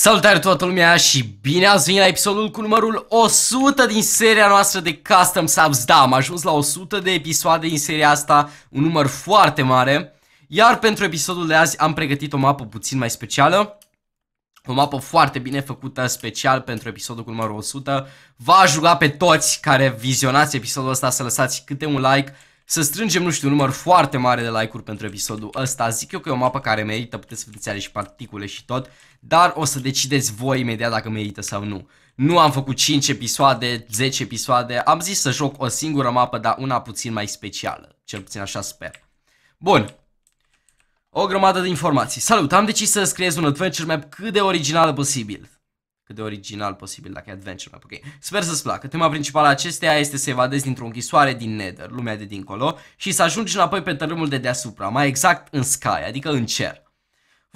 Salutare toată lumea și bine ați venit la episodul cu numărul 100 din seria noastră de Custom Subs. Da, am ajuns la 100 de episoade din seria asta, un număr foarte mare. Iar pentru episodul de azi am pregătit o mapă puțin mai specială. O mapă foarte bine făcută, special pentru episodul cu numărul 100. Vă ajuta pe toți care vizionați episodul ăsta să lăsați câte un like, să strângem, nu știu, un număr foarte mare de like-uri pentru episodul ăsta. Zic eu că e o mapă care merită, puteți să vedeți are și particule și tot dar o să decideți voi imediat dacă merită sau nu. Nu am făcut 5 episoade, 10 episoade, am zis să joc o singură mapă, dar una puțin mai specială, cel puțin așa sper. Bun, o grămadă de informații. Salut, am decis să scriez un adventure map cât de original posibil. Cât de original posibil dacă e adventure map, ok. Sper să-ți placă. Tema principală a acesteia este să evadezi dintr-o închisoare din Nether, lumea de dincolo, și să ajungi înapoi pe tărâmul de deasupra, mai exact în sky, adică în cer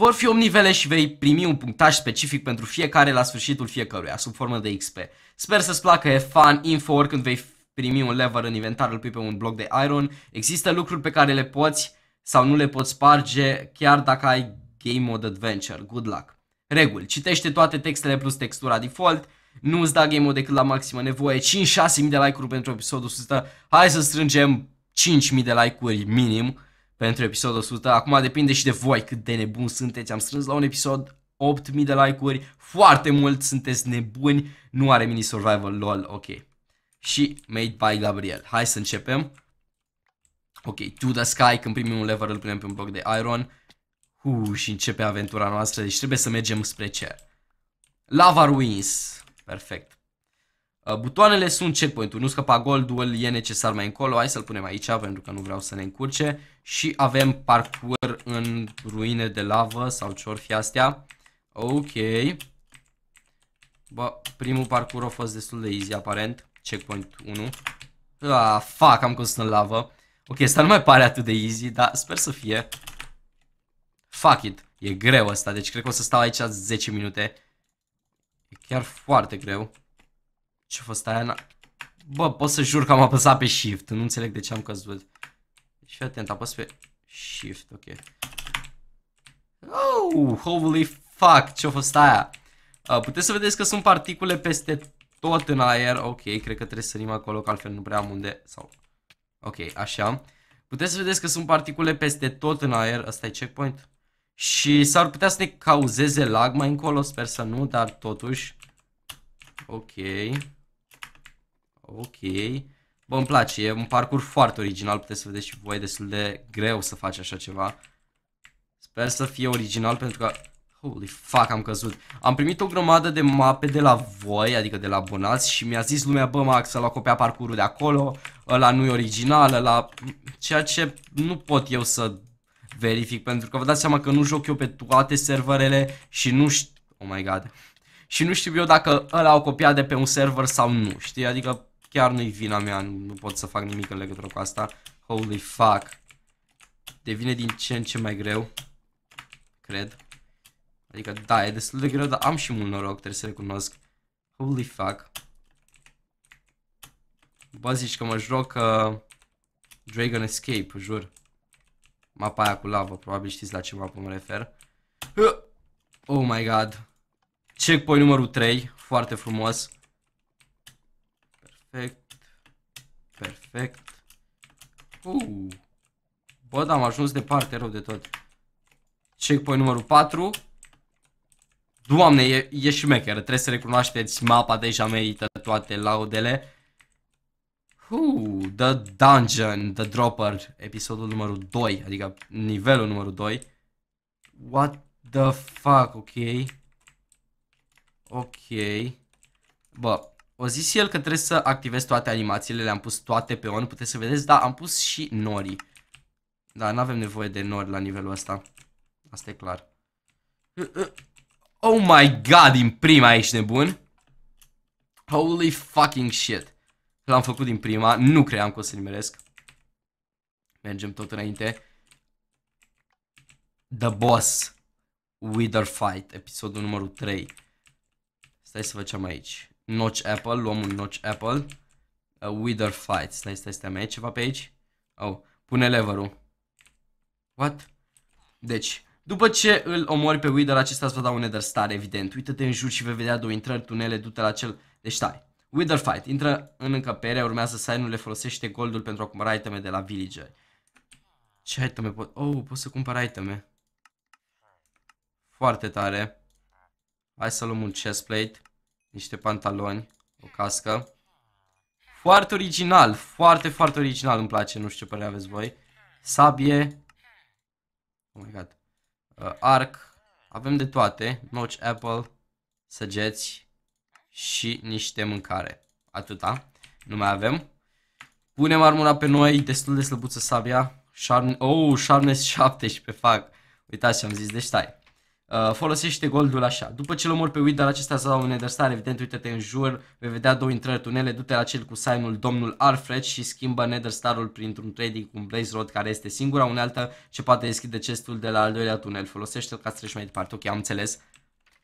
vor fi omnivele și vei primi un punctaj specific pentru fiecare la sfârșitul fiecăruia, sub formă de XP. Sper să-ți placă, e fan, info oricând vei primi un lever în inventarul pui pe un bloc de iron. Există lucruri pe care le poți sau nu le poți sparge chiar dacă ai Game Mode Adventure. Good luck! Regul, Citește toate textele plus textura default. Nu îți da game mode decât la maximă nevoie. 5-6.000 de like-uri pentru episodul 100. Hai să strângem 5.000 de like-uri minim pentru episodul 100. Acum depinde și de voi cât de nebuni sunteți. Am strâns la un episod 8000 de like-uri, foarte mult, sunteți nebuni, nu are mini survival, lol, ok. Și Made by Gabriel. Hai să începem. Ok, To the Sky, când primim un level îl punem pe un bloc de iron. Uu, și începe aventura noastră, deci trebuie să mergem spre cer. Lava Ruins. Perfect. Uh, butoanele sunt checkpoint-uri, nu scăpa goldul, e necesar mai încolo, hai să-l punem aici pentru că nu vreau să ne încurce și avem parcur în ruine de lavă sau ce fi astea. Ok. Bă, primul parcur a fost destul de easy aparent, checkpoint 1. Ah, fuck, am căzut în lavă. Ok, asta nu mai pare atât de easy, dar sper să fie. Fuck it, e greu asta, deci cred că o să stau aici 10 minute. E chiar foarte greu. Ce-a fost aia? Bă, pot să jur că am apăsat pe shift. Nu înțeleg de ce am căzut. Și atent, apăs pe shift, ok. Oh, holy fuck, ce-a fost aia? Uh, puteți să vedeți că sunt particule peste tot în aer. Ok, cred că trebuie să sărim acolo, că altfel nu prea am unde. Sau... Ok, așa. Puteți să vedeți că sunt particule peste tot în aer. Asta e checkpoint. Și s-ar putea să ne cauzeze lag mai încolo, sper să nu, dar totuși. Ok ok. Bă, îmi place, e un parcurs foarte original, puteți să vedeți și voi, destul de greu să faci așa ceva. Sper să fie original pentru că... Holy fuck, am căzut. Am primit o grămadă de mape de la voi, adică de la abonați și mi-a zis lumea, bă, Max, să l copia parcurul de acolo, ăla nu e original, la Ceea ce nu pot eu să verific, pentru că vă dați seama că nu joc eu pe toate serverele și nu știu... Oh my god. Și nu știu eu dacă ăla au copiat de pe un server sau nu, știi? Adică chiar nu-i vina mea, nu pot să fac nimic în legătură cu asta. Holy fuck. Devine din ce în ce mai greu. Cred. Adică, da, e destul de greu, dar am și mult noroc, trebuie să recunosc. Holy fuck. Bă, zici că mă joc uh, Dragon Escape, jur. Mapa aia cu lavă, probabil știți la ce mapă mă refer. Uh! Oh my god. Checkpoint numărul 3, foarte frumos. Perfect. Perfect. Uh. Bă, da, am ajuns departe rău de tot. Checkpoint numărul 4. Doamne, e, e mecher. trebuie să recunoașteți, mapa deja merită toate laudele. Uh, the Dungeon, The Dropper, episodul numărul 2, adică nivelul numărul 2. What the fuck, ok. Ok. Bă, o zis el că trebuie să activez toate animațiile, le-am pus toate pe on, puteți să vedeți, da, am pus și norii. Da, nu avem nevoie de nori la nivelul ăsta. Asta e clar. Oh my god, din prima ești nebun. Holy fucking shit. L-am făcut din prima, nu cream că o să nimeresc. Mergem tot înainte. The Boss Wither Fight, episodul numărul 3. Stai să facem aici. Notch Apple, luăm un Notch Apple. Uh, a Wither Fight. Stai, stai, stai, mai e ceva pe aici? Oh, pune leverul. What? Deci, după ce îl omori pe Wither, acesta îți va da un Nether Star, evident. Uită-te în jur și vei vedea două intrări, tunele, du-te la cel... Deci stai. Wither Fight. Intră în încăpere, urmează să nu le folosește goldul pentru a cumpăra iteme de la villager. Ce iteme pot... Oh, pot să cumpăr iteme. Foarte tare. Hai să luăm un chestplate niște pantaloni, o cască. Foarte original, foarte, foarte original îmi place, nu știu ce părere aveți voi. Sabie. Oh my god. Uh, arc. Avem de toate. Notch apple, săgeți și niște mâncare. Atâta. Nu mai avem. Punem armura pe noi, destul de slăbuță sabia. Sharn oh, Sharpness 17 fac. Uitați ce am zis, deci stai. Uh, folosește goldul așa. După ce l omor pe Weed, dar acesta s-a dat un nedărstar, evident, uite-te în jur, vei vedea două intrări tunele, du-te la cel cu signul domnul Alfred și schimbă nether printr-un trading cu un Blaze Rod care este singura unealtă ce poate deschide chestul de la al doilea tunel. Folosește-l ca să treci mai departe. Ok, am înțeles.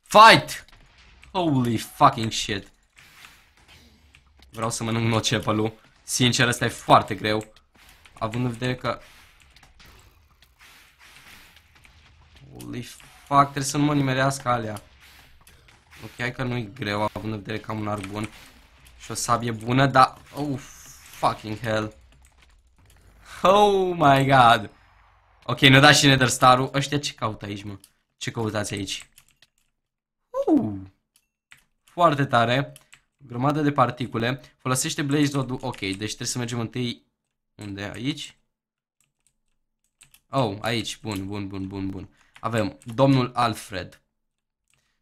Fight! Holy fucking shit. Vreau să mănânc nocepălu. Sincer, asta e foarte greu. Având în vedere că... Holy fac, trebuie să nu mă nimerească alea. Ok, hai că nu-i greu, având în vedere că am un arc bun. Și o sabie bună, dar... Oh, fucking hell. Oh my god. Ok, ne-a dat și Nether Star-ul. Ăștia ce caută aici, mă? Ce căutați aici? Uh, foarte tare. Grămadă de particule. Folosește Blaze Rod-ul. Ok, deci trebuie să mergem întâi... Unde? Aici? Oh, aici. Bun, bun, bun, bun, bun. Avem domnul Alfred.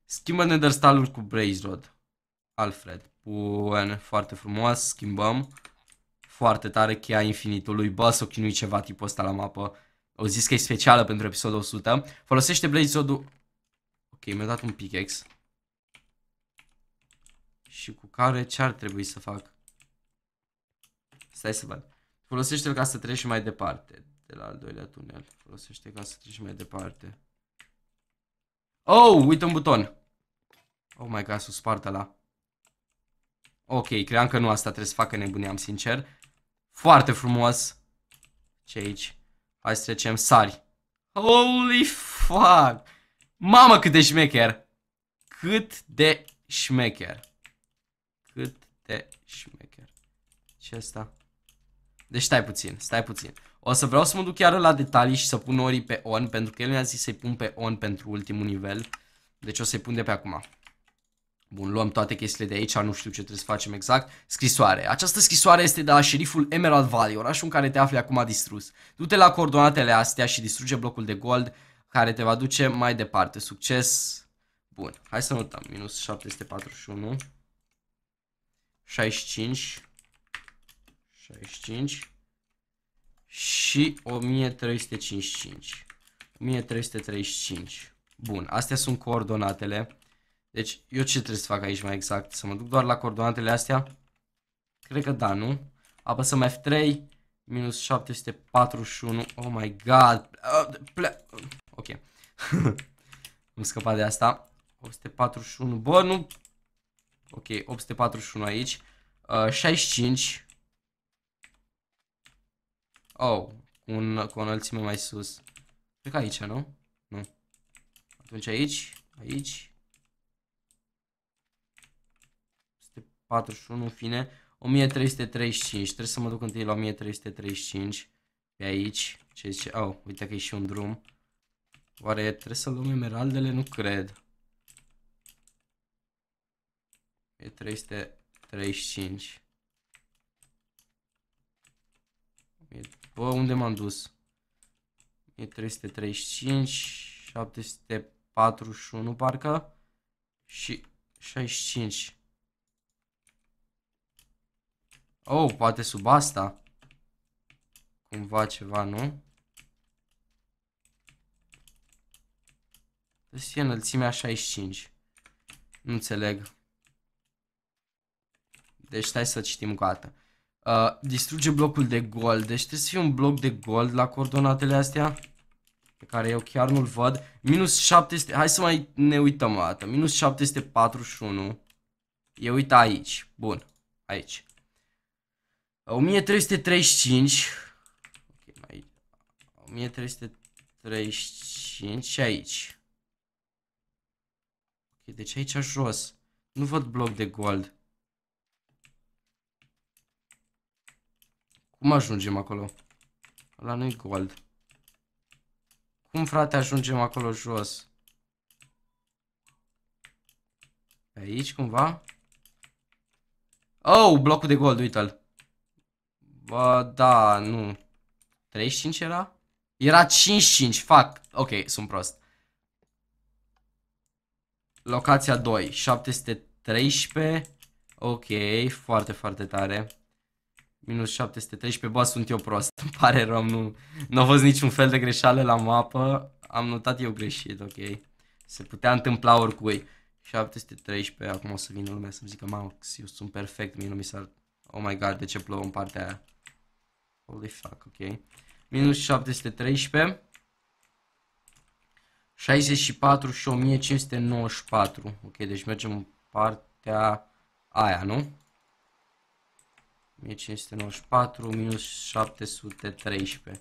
Schimbă Netherstall-ul cu Brazerod. Alfred. Bun, foarte frumos, schimbăm. Foarte tare cheia infinitului. Bă, s-o chinui ceva tipul ăsta la mapă. O zis că e specială pentru episodul 100. Folosește brazerod Ok, mi-a dat un pickaxe. Și cu care ce ar trebui să fac? Stai să văd. Folosește-l ca să treci mai departe de la al doilea tunel. Folosește ca să treci mai departe. Oh, uite un buton. Oh my god, sus, suspart la. Ok, cream că nu asta trebuie să facă nebuneam, sincer. Foarte frumos. Ce aici? Hai să trecem sari. Holy fuck! Mamă cât de șmecher! Cât de șmecher! Cât de șmecher. Ce asta? Deci stai puțin, stai puțin. O să vreau să mă duc chiar la detalii și să pun ori pe on, pentru că el mi-a zis să-i pun pe on pentru ultimul nivel. Deci o să-i pun de pe acum. Bun, luăm toate chestiile de aici, nu știu ce trebuie să facem exact. Scrisoare. Această scrisoare este de la șeriful Emerald Valley, orașul în care te afli acum distrus. Du-te la coordonatele astea și distruge blocul de gold care te va duce mai departe. Succes! Bun, hai să notăm. Minus 741. 65. 65 și 1355. 1335. Bun, astea sunt coordonatele. Deci, eu ce trebuie să fac aici mai exact? Să mă duc doar la coordonatele astea? Cred că da, nu? Apăsăm F3, minus 741. Oh my god! Ah, ok. Am scăpat de asta. 841. Bă, nu... Ok, 841 aici. Uh, ah, 65. Oh, un, cu o înălțime mai sus. Cred că aici, nu? Nu. Atunci aici, aici. 141, fine. 1335. Trebuie să mă duc întâi la 1335. Pe aici. Ce zice? Oh, uite că e și un drum. Oare trebuie să luăm emeraldele? Nu cred. E 335. Bă, unde m-am dus? E 335, 741 parcă și 65. Oh, poate sub asta. Cumva ceva, nu? Trebuie deci să fie înălțimea 65. Nu înțeleg. Deci stai să citim cu atât. Uh, distruge blocul de gol. Deci trebuie să fie un bloc de gol la coordonatele astea. Pe care eu chiar nu-l văd. Minus 700... Hai să mai ne uităm o dată. Minus 741. Eu uit aici. Bun. Aici. 1335. Ok, mai... 1335 și aici. Ok, deci aici jos. Nu văd bloc de gold. Cum ajungem acolo? La nu gold. Cum, frate, ajungem acolo jos? Pe aici, cumva? Oh, blocul de gold, uite-l. Bă, da, nu. 35 era? Era 55, fac. Ok, sunt prost. Locația 2, 713. Ok, foarte, foarte tare. Minus 713, bă, sunt eu prost, îmi pare rău, nu, nu a fost niciun fel de greșeală la mapă, am notat eu greșit, ok. Se putea întâmpla oricui. 713, acum o să vină lumea să-mi zică, Max, eu sunt perfect, mie nu mi s-a... Oh my god, de ce plouă în partea aia? Holy fuck, ok. Minus 713. 64 și 1594. Ok, deci mergem în partea aia, nu? 1594 minus 713.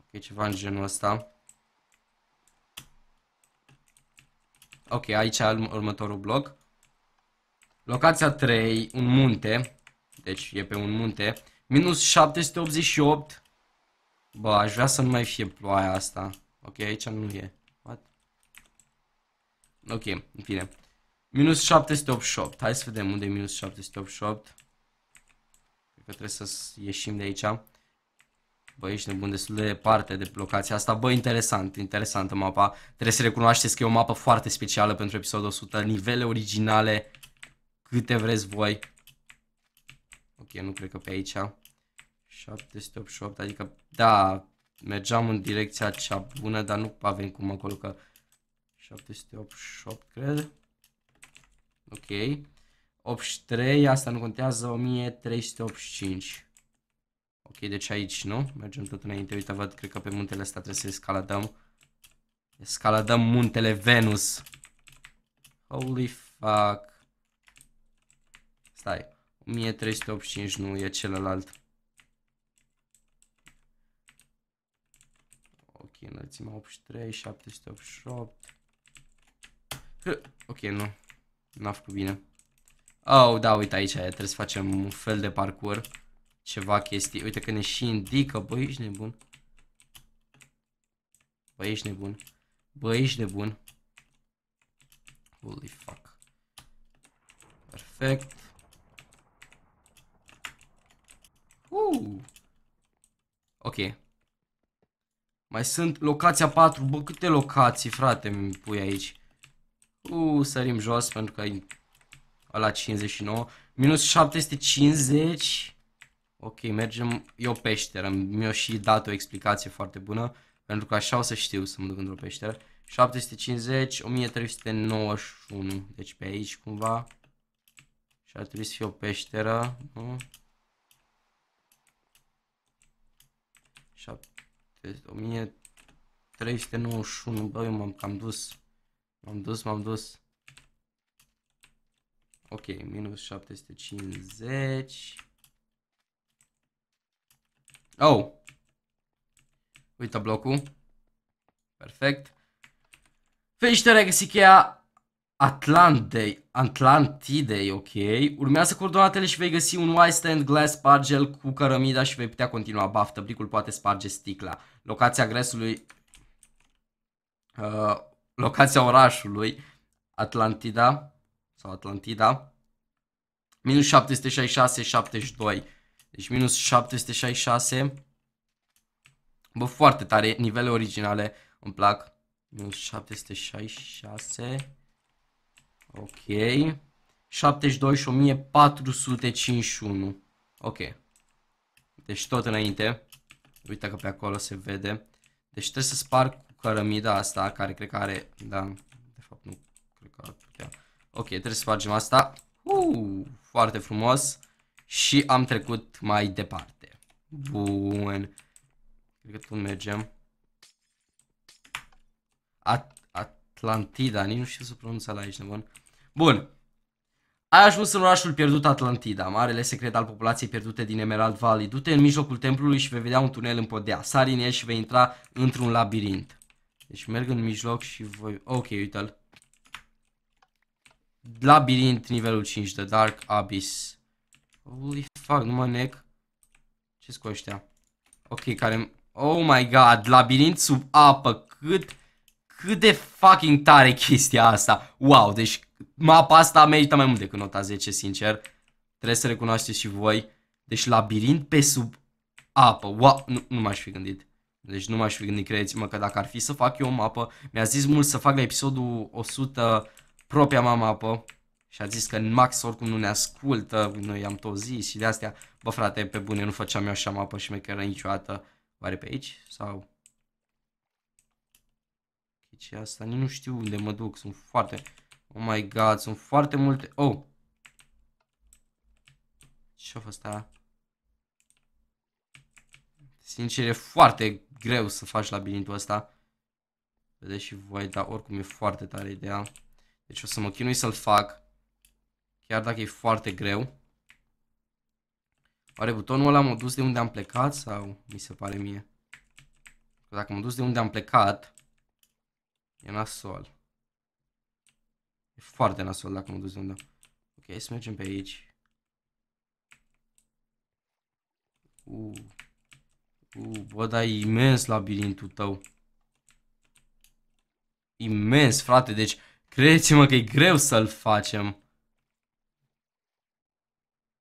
Ok, ceva în genul ăsta. Ok, aici urm următorul bloc. Locația 3, un munte. Deci e pe un munte. Minus 788. Bă, aș vrea să nu mai fie ploaia asta. Ok, aici nu e. What? Ok, în fine. Minus 788. Hai să vedem unde e minus 788. Cred că trebuie să ieșim de aici. Bă, ești nebun destul de departe de locația asta. Bă, interesant, interesantă mapa. Trebuie să recunoașteți că e o mapă foarte specială pentru episodul 100. Nivele originale, câte vreți voi. Ok, nu cred că pe aici. 788, adică, da, mergeam în direcția cea bună, dar nu avem cum acolo că 788, cred. Ok. 83, asta nu contează, 1385. Ok, deci aici, nu? Mergem tot înainte, uite, văd, cred că pe muntele ăsta trebuie să escaladăm. Escaladăm muntele Venus. Holy fuck. Stai, 1385 nu e celălalt. Ok, înălțimea 83, 788. Ok, nu, n-a făcut bine. Oh, da, uite aici, trebuie să facem un fel de parcur Ceva chestii. Uite că ne și indică. băi, ești nebun. Băi, ești nebun. Băi, ești nebun. Holy fuck. Perfect. Uh. Ok. Mai sunt locația 4. Bă, câte locații, frate, mi pui aici. Uh, sărim jos pentru că ala 59. Minus 750. Ok, mergem, e o peșteră, mi-a și dat o explicație foarte bună, pentru că așa o să știu să mă duc într-o peșteră. 750, 1391, deci pe aici cumva. Și ar trebui să fie o peșteră, nu? 1391, băi, m-am cam dus. M-am dus, m-am dus. Ok, minus 750. Oh! Uita blocul. Perfect. Felicitări, ai găsit cheia Atlantei, Atlantidei, ok. Urmează coordonatele și vei găsi un white stand glass spargel cu cărămida și vei putea continua. baftă. Bricul poate sparge sticla. Locația gresului... Uh, locația orașului Atlantida sau Atlantida. Minus 766, 72. Deci minus 766. Bă, foarte tare. Nivele originale îmi plac. Minus 766. Ok. 72 și 1451. Ok. Deci tot înainte. Uite că pe acolo se vede. Deci trebuie să sparg cu cărămida asta, care cred că are... Da, de fapt nu Ok, trebuie să facem asta. Uh, foarte frumos. Și am trecut mai departe. Bun. Cred că tot mergem. At Atlantida, nici nu știu să pronunț la aici, nebun. Bun. Ai ajuns în orașul pierdut Atlantida, marele secret al populației pierdute din Emerald Valley. Du-te în mijlocul templului și vei vedea un tunel în podea. Sari în el și vei intra într-un labirint. Deci merg în mijloc și voi... Ok, uite-l. Labirint nivelul 5 de Dark Abyss. Holy fuck, nu mă nec. Ce cu ăștia? Ok, care... Oh my god, labirint sub apă. Cât, cât de fucking tare chestia asta. Wow, deci mapa asta merită mai mult decât nota 10, sincer. Trebuie să recunoașteți și voi. Deci labirint pe sub apă. Wow, nu, nu m-aș fi gândit. Deci nu m-aș fi gândit, credeți-mă, că dacă ar fi să fac eu o mapă, mi-a zis mult să fac la episodul 100 propria mama apă și a zis că Max oricum nu ne ascultă, noi i-am tot zis și de astea, bă frate, pe bune, nu făceam eu așa mapă și mecheră niciodată, oare pe aici sau... Ce deci asta? Nici nu știu unde mă duc, sunt foarte... Oh my god, sunt foarte multe... Oh! Ce-a fost aia? Sincer, e foarte greu să faci labirintul ăsta. Vedeți și voi, dar oricum e foarte tare ideea. Deci o să mă chinui să-l fac. Chiar dacă e foarte greu. Oare butonul ăla m-a dus de unde am plecat sau mi se pare mie? dacă m-a dus de unde am plecat, e nasol. E foarte nasol dacă m-a dus de unde Ok, să mergem pe aici. Uh. Uh, bă, dar e imens labirintul tău. Imens, frate, deci Credeți-mă că e greu să-l facem.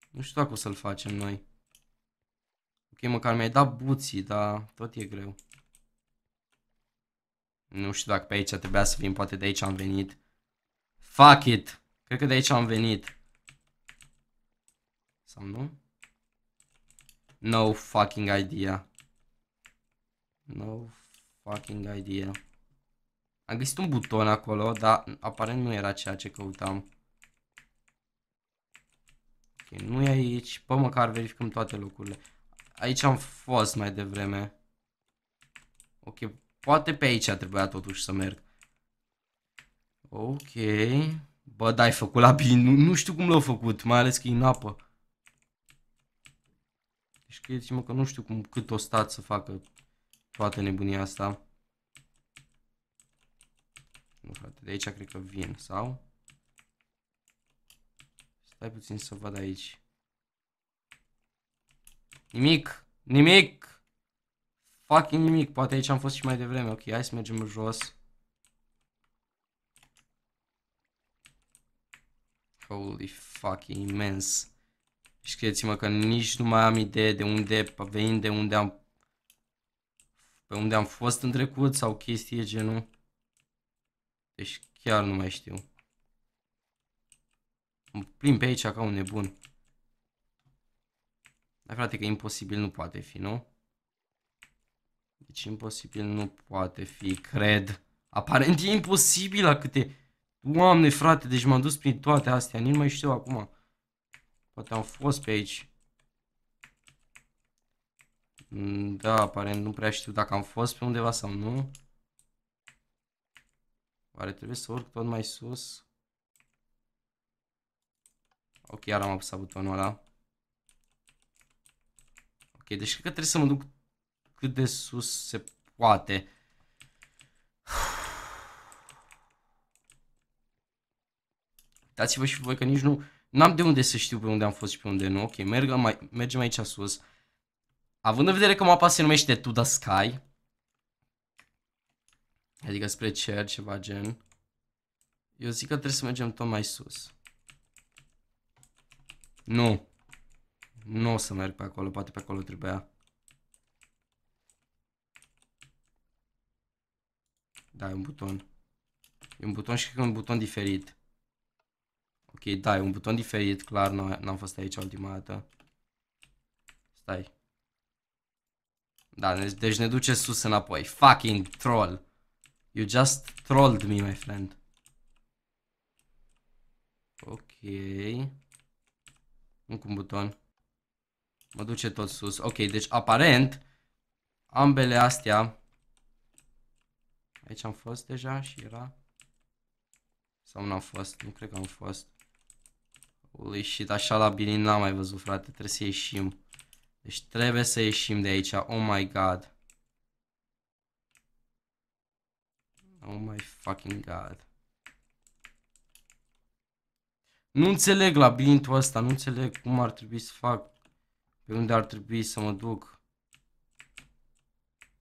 Nu știu dacă o să-l facem noi. Ok, măcar mi-ai dat buții, dar tot e greu. Nu știu dacă pe aici trebuia să vin, poate de aici am venit. Fuck it! Cred că de aici am venit. Sau nu? No fucking idea. No fucking idea. Am găsit un buton acolo, dar aparent nu era ceea ce căutam. Ok, nu e aici. Pă, măcar verificăm toate locurile. Aici am fost mai devreme. Ok, poate pe aici trebuia totuși să merg. Ok. Bă, dai făcut la bine. Nu, nu știu cum l-au făcut, mai ales că e în apă. Deci credeți-mă că nu știu cum, cât o stat să facă toată nebunia asta. Nu, frate, de aici cred că vin, sau? Stai puțin să văd aici. Nimic! Nimic! Fucking nimic, poate aici am fost și mai devreme. Ok, hai să mergem jos. Holy fuck, e imens. Și credeți-mă că nici nu mai am idee de unde venind de unde am... Pe unde am fost în trecut sau chestii genul. Deci chiar nu mai știu. Mă plim pe aici ca un nebun. Dar frate că imposibil nu poate fi, nu? Deci imposibil nu poate fi, cred. Aparent e imposibil la câte... Doamne frate, deci m-am dus prin toate astea, nici nu mai știu acum. Poate am fost pe aici. Mm, da, aparent nu prea știu dacă am fost pe undeva sau nu. Oare trebuie să urc tot mai sus? Ok, iar am apăsat butonul ăla. Ok, deci cred că trebuie să mă duc cât de sus se poate. Uitați-vă și voi că nici nu... N-am de unde să știu pe unde am fost și pe unde nu. Ok, mergem mai, mergem aici sus. Având în vedere că mapa se numește To The Sky, Adică spre cer, ceva gen. Eu zic că trebuie să mergem tot mai sus. Nu. Nu o să merg pe acolo, poate pe acolo trebuia. Da, e un buton. E un buton și că e un buton diferit. Ok, da, e un buton diferit, clar, n-am fost aici ultima dată. Stai. Da, deci ne duce sus înapoi. Fucking troll. You just trolled me, my friend. Ok. Încă un buton. Mă duce tot sus. Ok, deci aparent ambele astea Aici am fost deja și era Sau nu am fost? Nu cred că am fost Holy shit, așa labirint n-am mai văzut frate, trebuie să ieșim Deci trebuie să ieșim de aici, oh my god Oh my fucking god. Nu înțeleg bintul ăsta, nu înțeleg cum ar trebui să fac, pe unde ar trebui să mă duc.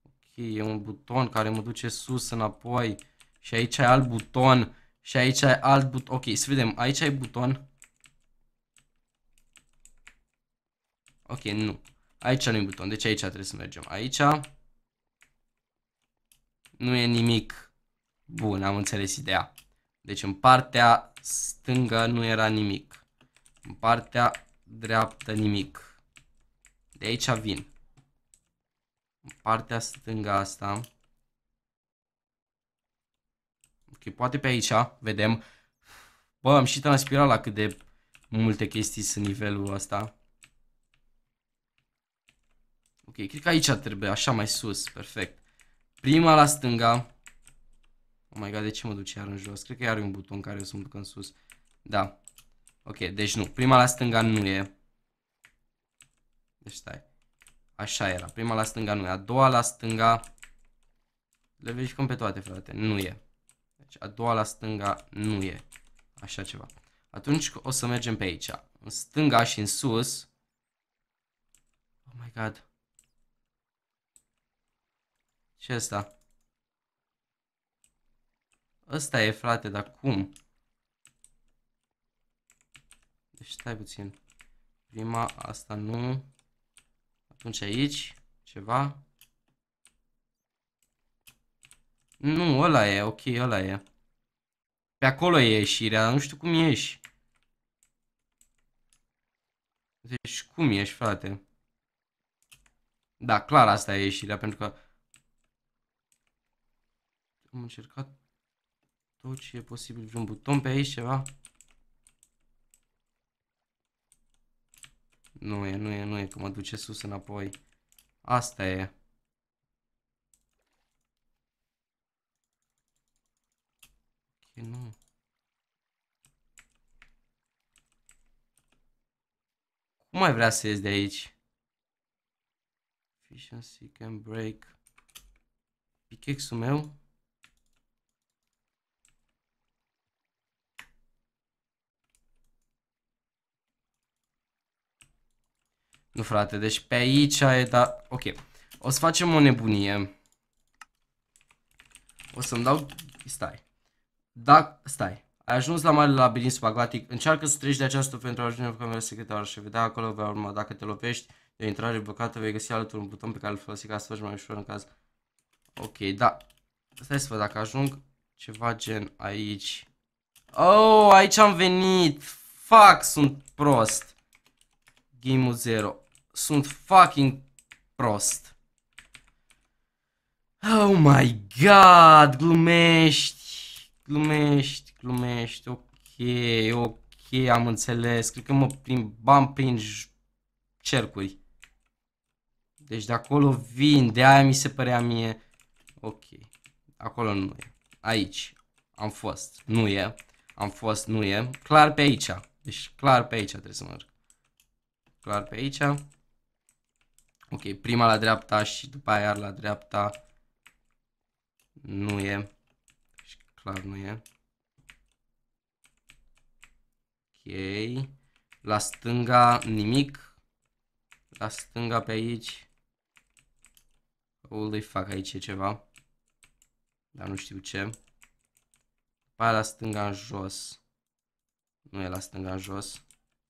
Ok, e un buton care mă duce sus înapoi și aici ai alt buton și aici ai alt buton. Ok, să vedem, aici ai buton. Ok, nu. Aici nu e buton, deci aici trebuie să mergem. Aici nu e nimic Bun, am înțeles ideea. Deci în partea stângă nu era nimic. În partea dreaptă nimic. De aici vin. În partea stângă asta. Ok, poate pe aici, vedem. Bă, am și transpirat la cât de multe chestii sunt nivelul ăsta. Ok, cred că aici trebuie, așa mai sus, perfect. Prima la stânga. Oh my god, de ce mă duce iar în jos? Cred că iar e un buton care o să mă duc în sus. Da. Ok, deci nu. Prima la stânga nu e. Deci stai. Așa era. Prima la stânga nu e. A doua la stânga... Le verificăm pe toate, frate. Nu e. Deci a doua la stânga nu e. Așa ceva. Atunci o să mergem pe aici. În stânga și în sus. Oh my god. Ce asta? Ăsta e, frate, dar cum? Deci stai puțin. Prima, asta nu. Atunci aici, ceva. Nu, ăla e, ok, ăla e. Pe acolo e ieșirea, dar nu știu cum ieși. Deci cum ieși, frate? Da, clar asta e ieșirea, pentru că... Am încercat tot ce e posibil, vreun buton pe aici, ceva? Nu e, nu e, nu e, că mă duce sus înapoi. Asta e. Ok, nu. Cum mai vrea să ies de aici? Efficiency can break. Pickaxe-ul meu Nu frate, deci pe aici e, da, ok. O să facem o nebunie. O să-mi dau, stai. Da, stai. Ai ajuns la mare labirint subacvatic, încearcă să treci de această pentru a ajunge în camera secretară și vedea acolo vei urma. Dacă te lovești de intrare blocată, vei găsi alături un buton pe care îl folosi ca să faci mai ușor în caz. Ok, da. Stai să văd dacă ajung ceva gen aici. Oh, aici am venit. Fuck, sunt prost. Game-ul 0 sunt fucking prost. Oh my god, glumești, glumești, glumești, ok, ok, am înțeles, cred că mă plimbam prin cercuri. Deci de acolo vin, de aia mi se părea mie, ok, acolo nu e, aici, am fost, nu e, am fost, nu e, clar pe aici, deci clar pe aici trebuie să merg, clar pe aici, Ok, prima la dreapta și după aia iar la dreapta. Nu e. Și deci clar nu e. Ok. La stânga nimic. La stânga pe aici. unde fac aici e ceva. Dar nu știu ce. După aia la stânga în jos. Nu e la stânga în jos. Și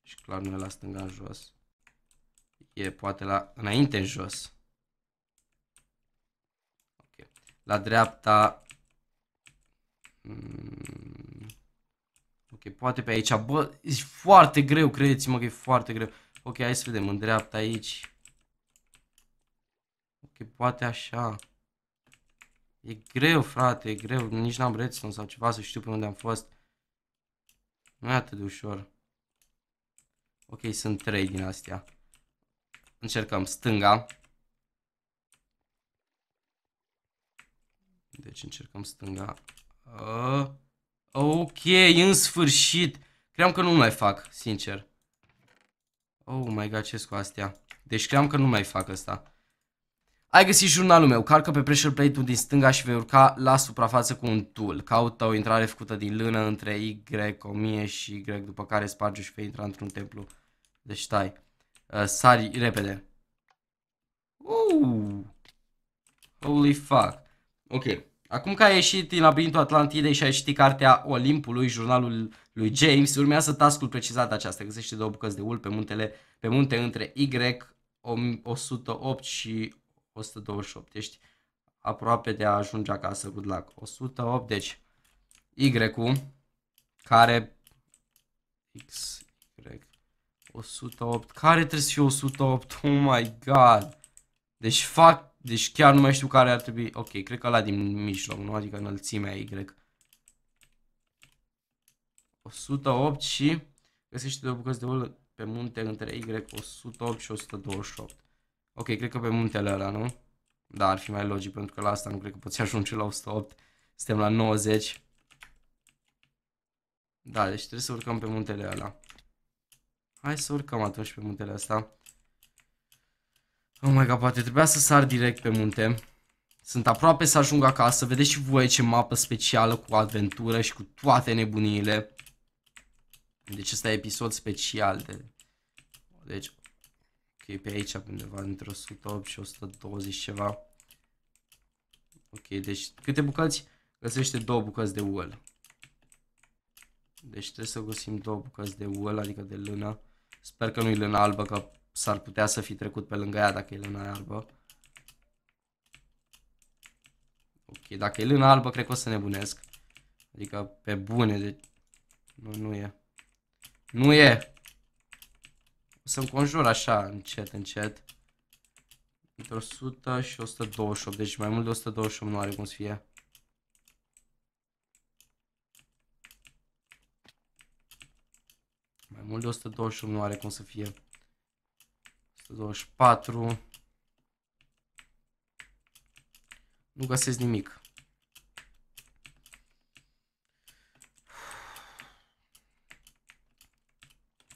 deci clar nu e la stânga în jos e poate la înainte în jos. Okay. La dreapta... Mm, ok, poate pe aici. Bă, e foarte greu, credeți-mă că e foarte greu. Ok, hai să vedem. În dreapta aici. Ok, poate așa. E greu, frate, e greu. Nici n-am redstone sau ceva să știu pe unde am fost. Nu e atât de ușor. Ok, sunt trei din astea. Încercăm stânga. Deci încercăm stânga. Uh, ok, în sfârșit. Cream că nu mai fac, sincer. Oh my god, ce cu astea? Deci cream că nu mai fac asta. Ai găsit jurnalul meu, carcă pe pressure plate-ul din stânga și vei urca la suprafață cu un tool. Caută o intrare făcută din lână între Y1000 și Y, după care sparge și vei intra într-un templu. Deci stai. Uh, sari repede. Uh, holy fuck. Ok. Acum că ai ieșit din labirintul Atlantidei și ai citit cartea Olimpului, jurnalul lui James, urmează tascul precizat aceasta. Găsește două bucăți de ul pe, muntele, pe munte între Y 108 și 128. Ești aproape de a ajunge acasă, good luck. 108, deci Y-ul care X, 108. Care trebuie să fie 108? Oh my god. Deci fac... Deci chiar nu mai știu care ar trebui... Ok, cred că la din mijloc, nu? Adică înălțimea Y. 108 și... Găsește două bucăți de ouă pe munte între Y 108 și 128. Ok, cred că pe muntele ăla, nu? Da, ar fi mai logic, pentru că la asta nu cred că poți ajunge la 108. Suntem la 90. Da, deci trebuie să urcăm pe muntele ăla. Hai să urcăm atunci pe muntele asta. Oh my god, poate trebuia să sar direct pe munte. Sunt aproape să ajung acasă. Vedeți și voi ce mapă specială cu aventură și cu toate nebuniile. Deci ăsta e episod special de... Deci... Ok, pe aici undeva între 108 și 120 ceva. Ok, deci câte bucăți? Găsește două bucăți de ul. Deci trebuie să găsim două bucăți de ul, adică de lână. Sper că nu e lână albă, că s-ar putea să fi trecut pe lângă ea dacă e lână albă. Ok, dacă e lână albă, cred că o să nebunesc. Adică pe bune, deci... Nu, nu e. Nu e! O să-mi conjur așa, încet, încet. Între 100 și 128, deci mai mult de 128 nu are cum să fie. Mai mult de 121 nu are cum să fie. 124. Nu găsesc nimic.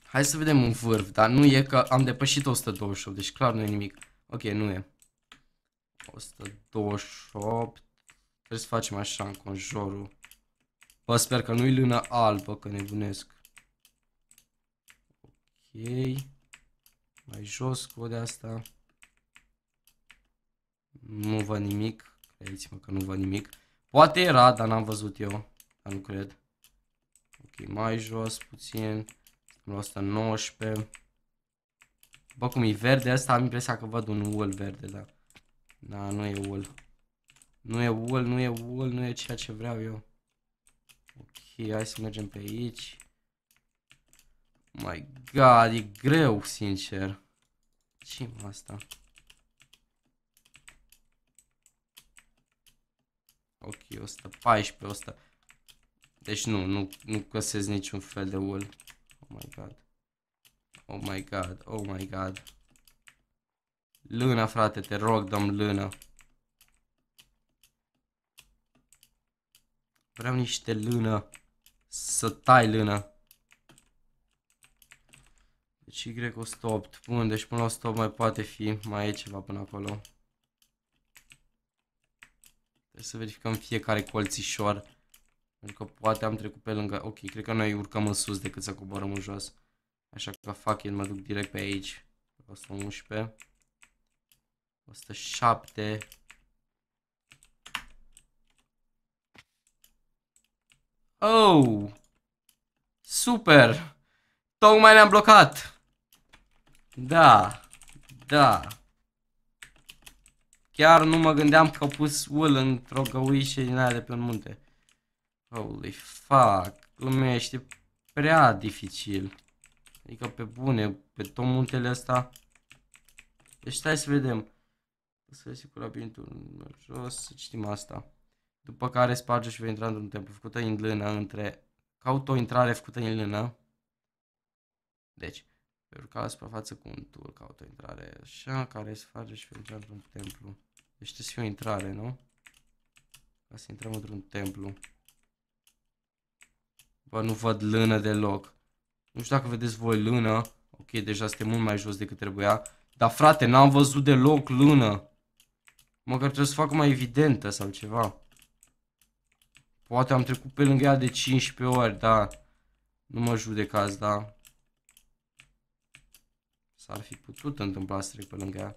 Hai să vedem un vârf, dar nu e că am depășit 128, deci clar nu e nimic. Ok, nu e. 128. Trebuie să facem așa în conjurul. Bă, sper că nu-i lână albă, că nebunesc. Mai jos cu de asta. Nu văd nimic. Credeți-mă că nu văd nimic. Poate era, dar n-am văzut eu. Dar nu cred. Ok, mai jos puțin. 19. Bă, cum e verde asta, am impresia că văd un ul verde, da. Da, nu e ul, Nu e ul, nu e ul, nu e ceea ce vreau eu. Ok, hai să mergem pe aici. My god, e greu, sincer. ce asta? Ok, 114, 100. Deci nu, nu, nu găsesc niciun fel de wool. Oh my god. Oh my god, oh my god. Luna, frate, te rog, dăm lână. Vreau niște lână. Să tai lână. Deci Y108. Bun, deci până la 108 mai poate fi. Mai e ceva până acolo. Trebuie să verificăm fiecare colțișor. Pentru că poate am trecut pe lângă... Ok, cred că noi urcăm în sus decât să coborăm în jos. Așa că fac it, mă duc direct pe aici. 111. 107. Oh! Super! Tocmai ne-am blocat! Da. Da. Chiar nu mă gândeam că pus ul într-o găuișe din aia de pe un munte. Holy fuck. Lumea este prea dificil. Adică pe bune, pe tot muntele ăsta. Deci stai să vedem. Să vezi cu labirintul jos, să citim asta. După care sparge și vei intra într-un templu făcută în lână între... Caut o intrare făcută în lână. Deci, Urca suprafață cu un tur, ca o intrare așa, care se face și pe într-un templu. Deci trebuie să fie o intrare, nu? Ca să intrăm într-un templu. Bă, nu văd lână deloc. Nu știu dacă vedeți voi lână. Ok, deja suntem mult mai jos decât trebuia. Dar frate, n-am văzut deloc lână. Măcar trebuie să fac mai evidentă sau ceva. Poate am trecut pe lângă ea de 15 ori, da. Nu mă judecați, da. S-ar fi putut întâmpla să trec pe lângă ea.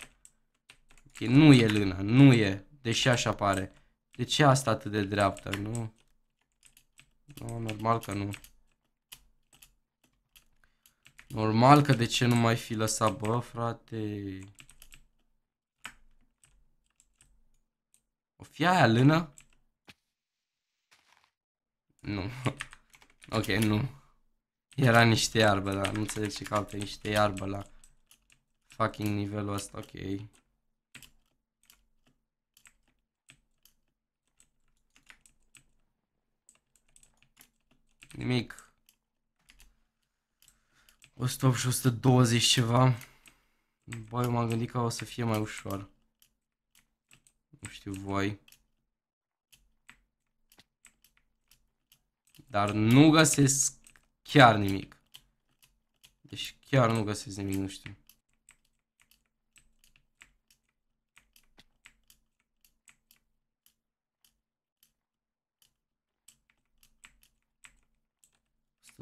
Ok, nu e lână, nu e. Deși așa pare. De ce asta atât de dreaptă, nu? Nu, normal că nu. Normal că de ce nu mai fi lăsat, bă, frate? O fi aia lână? Nu. ok, nu. Era niște iarbă, dar nu înțeleg ce caută niște iarbă la fucking nivelul ăsta, ok. Nimic. 108 și 120 ceva. Băi, eu m-am gândit că o să fie mai ușor. Nu știu voi. Dar nu găsesc chiar nimic. Deci chiar nu găsesc nimic, nu știu.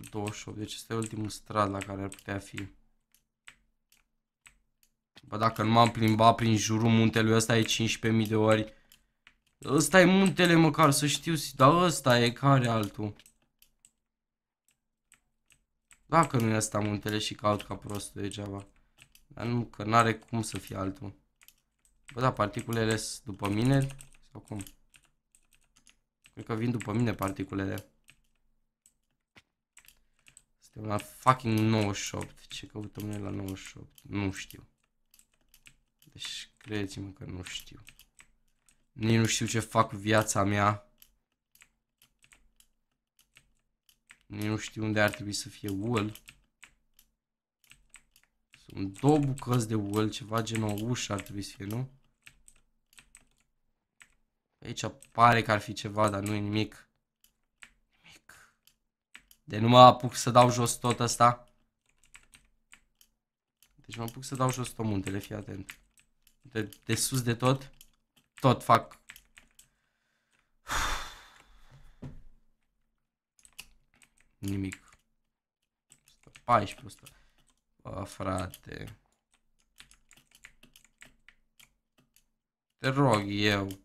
28. Deci este ultimul strat la care ar putea fi. Bă, dacă nu m-am plimbat prin jurul muntelui ăsta e 15.000 de ori. Ăsta e muntele măcar, să știu, dar ăsta e care altul. Dacă nu e asta muntele și caut ca prost degeaba. Dar nu, că n-are cum să fie altul. Bă, da, particulele sunt după mine? Sau cum? Cred că vin după mine particulele. Suntem la fucking 98. Ce căutăm noi la 98? Nu știu. Deci credeți-mă că nu știu. Nici nu știu ce fac cu viața mea. Nici nu știu unde ar trebui să fie wool. Sunt două bucăți de wool, ceva gen o ușă ar trebui să fie, nu? Aici pare că ar fi ceva, dar nu e nimic. De nu mă apuc să dau jos tot asta. Deci mă apuc să dau jos tot muntele, fii atent. De, de sus de tot, tot fac. Nimic. 14 100. Bă, frate. Te rog eu.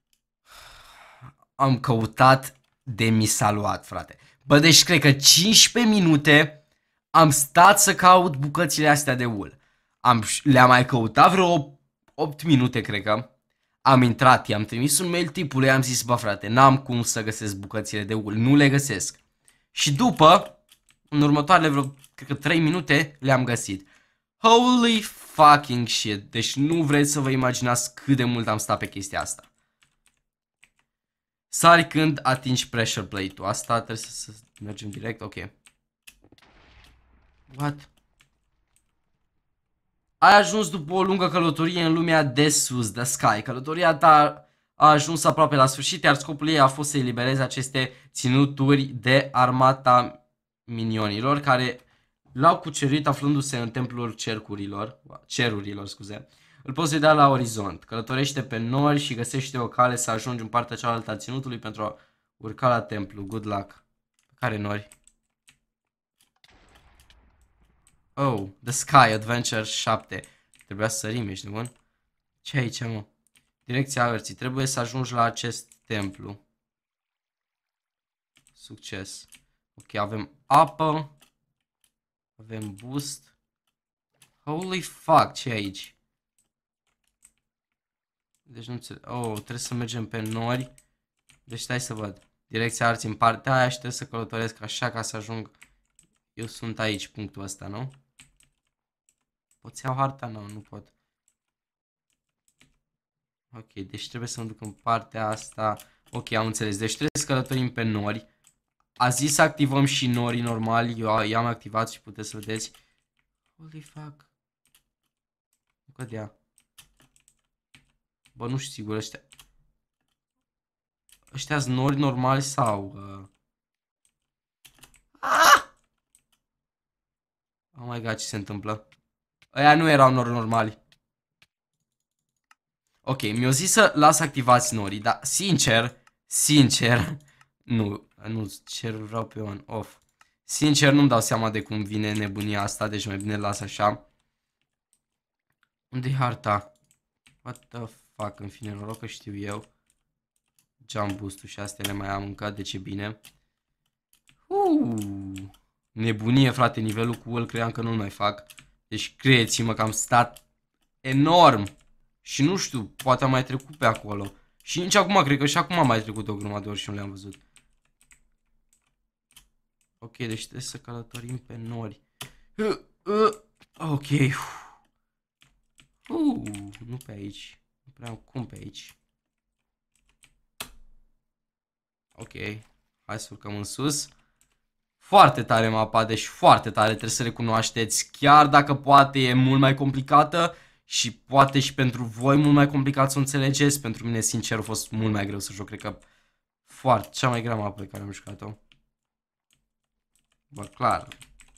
Am căutat de mi s-a luat, frate. Bă, deci cred că 15 minute am stat să caut bucățile astea de ul. Am, le-am mai căutat vreo 8 minute, cred că. Am intrat, i-am trimis un mail tipului, i-am zis, bă frate, n-am cum să găsesc bucățile de ul, nu le găsesc. Și după, în următoarele vreo, cred că 3 minute, le-am găsit. Holy fucking shit, deci nu vreți să vă imaginați cât de mult am stat pe chestia asta. Sari când atingi pressure plate-ul. Asta trebuie să, să mergem direct. Ok. What? Ai ajuns după o lungă călătorie în lumea de sus, de sky. Călătoria ta a ajuns aproape la sfârșit, iar scopul ei a fost să elibereze aceste ținuturi de armata minionilor, care l-au cucerit aflându-se în templul cercurilor, cerurilor, scuze, uh, îl poți vedea la orizont. Călătorește pe nori și găsește o cale să ajungi în partea cealaltă a ținutului pentru a urca la templu. Good luck. Care nori? Oh, The Sky Adventure 7. Trebuia să sărim, ești bun? Ce aici, mă? Direcția averții. Trebuie să ajungi la acest templu. Succes. Ok, avem apă. Avem boost. Holy fuck, ce aici? Deci nu înțeleg. Oh, trebuie să mergem pe nori. Deci stai să văd. Direcția arții în partea aia și trebuie să călătoresc așa ca să ajung. Eu sunt aici, punctul ăsta, nu? Pot să iau harta? Nu, nu pot. Ok, deci trebuie să mă duc în partea asta. Ok, am înțeles. Deci trebuie să călătorim pe nori. A zis să activăm și nori normali. Eu i-am activat și puteți să vedeți. Holy fuck. Cădea. Bă, nu știu sigur, ăștia... ăștia nori normali sau... Uh... Ah! Oh my god, ce se întâmplă? Aia nu erau nori normali. Ok, mi-au zis să las activați norii, dar sincer, sincer, nu, nu, ce vreau pe on off. Sincer, nu-mi dau seama de cum vine nebunia asta, deci mai bine las așa. unde e harta? What the f fac, în fine, noroc că știu eu. Jump boost și astea le mai am încă, de deci ce bine. Uuu, nebunie, frate, nivelul cu el cream că nu-l mai fac. Deci credeți-mă că am stat enorm și nu știu, poate am mai trecut pe acolo. Și nici acum, cred că și acum am mai trecut o grămadă ori și nu le-am văzut. Ok, deci trebuie să călătorim pe nori. Uh, uh, ok. Uh, nu pe aici. Vreau cum pe aici. Ok. Hai să urcăm în sus. Foarte tare mapa, deci foarte tare, trebuie să recunoașteți. Chiar dacă poate e mult mai complicată și poate și pentru voi mult mai complicat să o înțelegeți. Pentru mine, sincer, a fost mult mai greu să joc. Cred că foarte, cea mai grea mapă pe care am jucat-o. Bă, clar,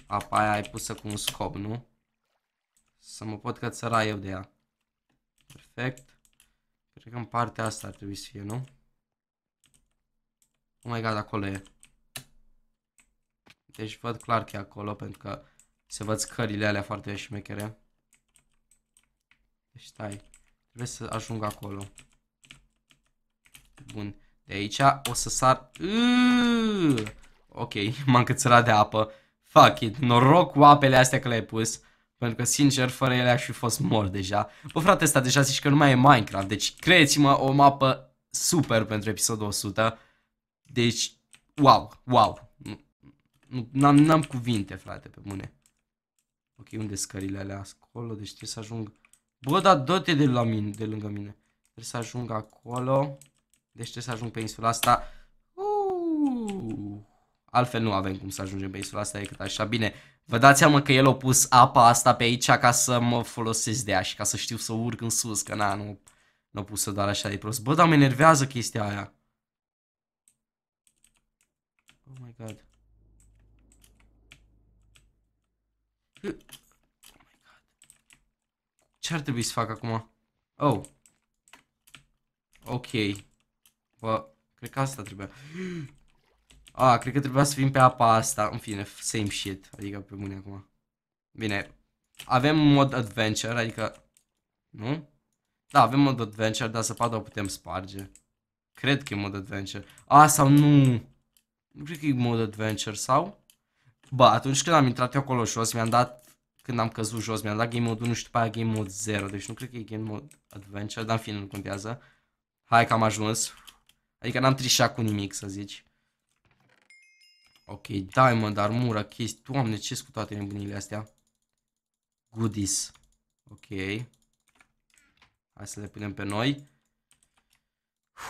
apa aia ai pusă cu un scop, nu? Să mă pot cățăra eu de ea. Perfect. Cred că în partea asta ar trebui să fie, nu? Oh my god, acolo e. Deci văd clar că e acolo pentru că se văd scările alea foarte șmechere. Deci stai. Trebuie să ajung acolo. Bun. De aici o să sar... Uuuh! Ok, m-am cățărat de apă. Fuck it. Noroc cu apele astea că le-ai pus. Pentru că, sincer, fără ele aș fi fost mort deja. Bă, frate, ăsta deja zici că nu mai e Minecraft. Deci, creeți mă o mapă super pentru episodul 100. Deci, wow, wow. N-am, am cuvinte, frate, pe bune. Ok, unde scările alea? Acolo, deci trebuie să ajung... Bă, dar dă-te de, de lângă mine. Trebuie să ajung acolo. Deci trebuie să ajung pe insula asta. Uuuu. Altfel nu avem cum să ajungem pe insula asta decât așa. Bine, vă dați seama că el a pus apa asta pe aici ca să mă folosesc de ea și ca să știu să urc în sus, că na, nu, nu a pus să doar așa de prost. Bă, dar mă enervează chestia aia. Oh my god. Oh my god. Ce ar trebui să fac acum? Oh. Ok. Bă, cred că asta trebuia. A, cred că trebuia să fim pe apa asta. În fine, same shit. Adică pe mâine acum. Bine. Avem mod adventure, adică... Nu? Da, avem mod adventure, dar zăpada o putem sparge. Cred că e mod adventure. A, sau nu. Nu cred că e mod adventure, sau? Ba, atunci când am intrat eu acolo jos, mi-am dat... Când am căzut jos, mi-am dat game mode 1 și după aia game mode 0. Deci nu cred că e game mode adventure, dar în fine nu contează. Hai că am ajuns. Adică n-am trișat cu nimic, să zici. Ok, diamond, armura, chestii. Doamne, ce cu toate nebunile astea? Goodies. Ok. Hai să le punem pe noi.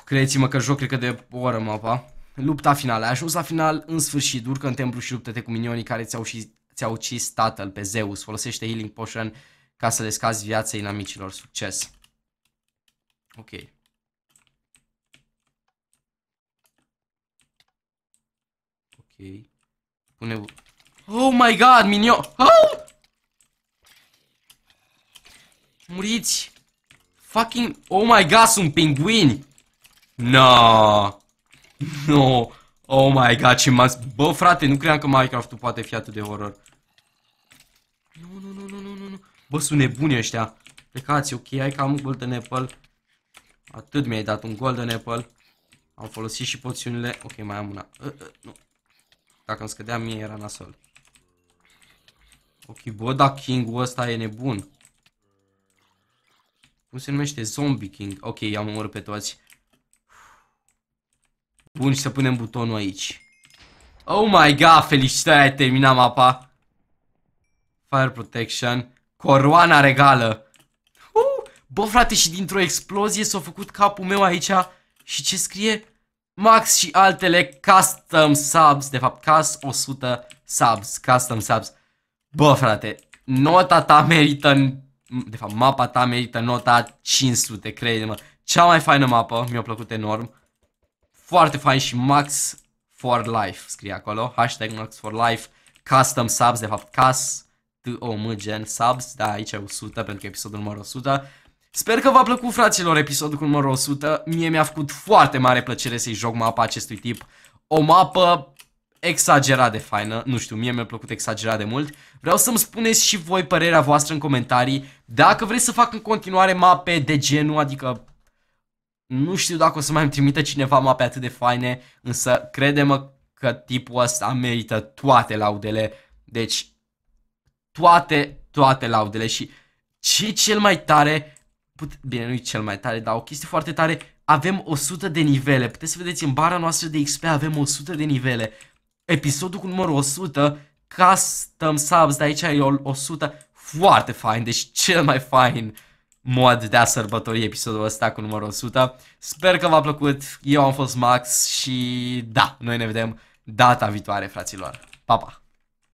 Credeți-mă că joc, cred că de o oră mă pa. Lupta finală. Ai ajuns la final, în sfârșit, urcă în templu și luptă-te cu minionii care ți-au și ți-a ucis tatăl pe Zeus. Folosește Healing Potion ca să le scazi viața inamicilor. Succes! Ok. Pune... Oh my god, minion! Oh! Muriți! Fucking... Oh my god, sunt pinguini! No! No! Oh my god, ce m-ați... Bă, frate, nu cream că Minecraft-ul poate fi atât de horror. Nu, nu, nu, nu, nu, nu. Bă, sunt nebuni ăștia. Plecați, ok, ai cam un Golden Apple. Atât mi-ai dat un Golden Apple. Am folosit și poțiunile. Ok, mai am una. Uh, uh, nu. Dacă îmi scădea mie era nasol. Ok, bă, da King-ul ăsta e nebun. Cum se numește? Zombie King. Ok, i-am omorât pe toți. Bun, și să punem butonul aici. Oh my god, felicitări, ai terminat mapa. Fire Protection. Coroana regală. Uh, bă, frate, și dintr-o explozie s-a făcut capul meu aici. Și ce scrie? Max și altele custom subs, de fapt cas 100 subs, custom subs. Bă, frate, nota ta merită, de fapt mapa ta merită nota 500, crede-mă. Cea mai faină mapă, mi-a plăcut enorm. Foarte fain și Max for life, scrie acolo, hashtag Max for life, custom subs, de fapt cas, t o m gen subs, da, aici e 100 pentru că episodul numărul 100. Sper că v-a plăcut, fraților, episodul cu numărul 100. Mie mi-a făcut foarte mare plăcere să-i joc mapa acestui tip. O mapă exagerat de faină, nu știu, mie mi-a plăcut exagerat de mult. Vreau să-mi spuneți și voi părerea voastră în comentarii. Dacă vreți să fac în continuare mape de genul, adică nu știu dacă o să mai îmi trimită cineva mape atât de faine, însă crede-mă că tipul ăsta merită toate laudele. Deci, toate, toate laudele și ce cel mai tare Put Bine, nu-i cel mai tare, dar o chestie foarte tare Avem 100 de nivele Puteți să vedeți, în bara noastră de XP avem 100 de nivele Episodul cu numărul 100 Custom subs, de aici e 100 Foarte fain, deci cel mai fain mod de a sărbători episodul ăsta cu numărul 100 Sper că v-a plăcut, eu am fost Max și da, noi ne vedem data viitoare, fraților Pa, pa!